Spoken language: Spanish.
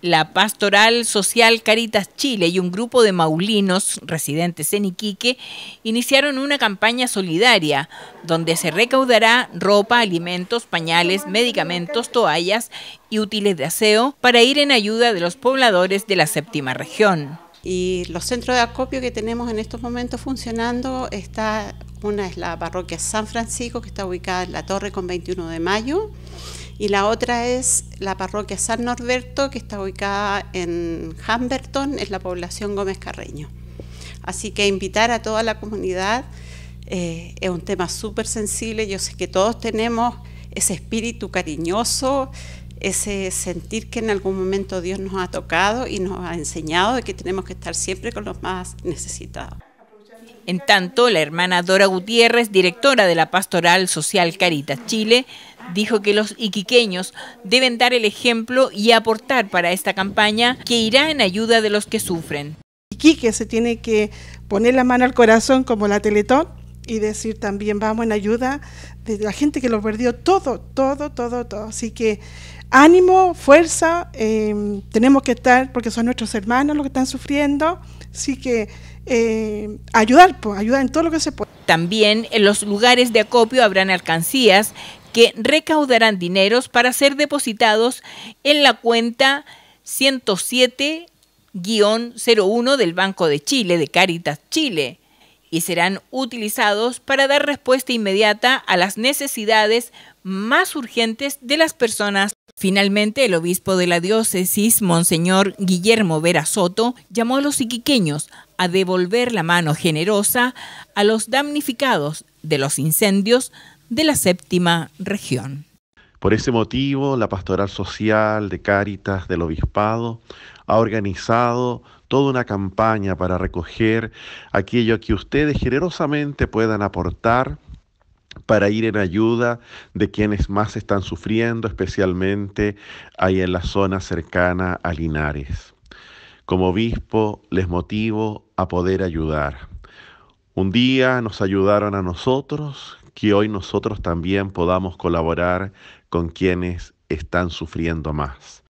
la Pastoral Social Caritas Chile y un grupo de maulinos residentes en Iquique iniciaron una campaña solidaria donde se recaudará ropa, alimentos, pañales, medicamentos, toallas y útiles de aseo para ir en ayuda de los pobladores de la séptima región. Y los centros de acopio que tenemos en estos momentos funcionando está una es la parroquia San Francisco que está ubicada en la Torre con 21 de Mayo y la otra es la parroquia San Norberto, que está ubicada en Hamberton, ...es la población Gómez Carreño. Así que invitar a toda la comunidad eh, es un tema súper sensible, yo sé que todos tenemos ese espíritu cariñoso, ese sentir que en algún momento Dios nos ha tocado y nos ha enseñado de que tenemos que estar siempre con los más necesitados. En tanto, la hermana Dora Gutiérrez, directora de la Pastoral Social Caritas Chile, dijo que los iquiqueños deben dar el ejemplo y aportar para esta campaña que irá en ayuda de los que sufren. Iquique se tiene que poner la mano al corazón como la Teletón y decir también vamos en ayuda de la gente que lo perdió todo, todo, todo, todo. Así que ánimo, fuerza, em, tenemos que estar porque son nuestros hermanos los que están sufriendo, así que em, ayudar, pues, ayudar en todo lo que se puede. También en los lugares de acopio habrán alcancías que recaudarán dineros para ser depositados en la cuenta 107-01 del Banco de Chile, de Caritas Chile, y serán utilizados para dar respuesta inmediata a las necesidades más urgentes de las personas Finalmente, el obispo de la diócesis, Monseñor Guillermo Vera Soto, llamó a los iquiqueños a devolver la mano generosa a los damnificados de los incendios de la séptima región. Por ese motivo, la pastoral social de Cáritas del Obispado ha organizado toda una campaña para recoger aquello que ustedes generosamente puedan aportar para ir en ayuda de quienes más están sufriendo, especialmente ahí en la zona cercana a Linares. Como obispo les motivo a poder ayudar. Un día nos ayudaron a nosotros, que hoy nosotros también podamos colaborar con quienes están sufriendo más.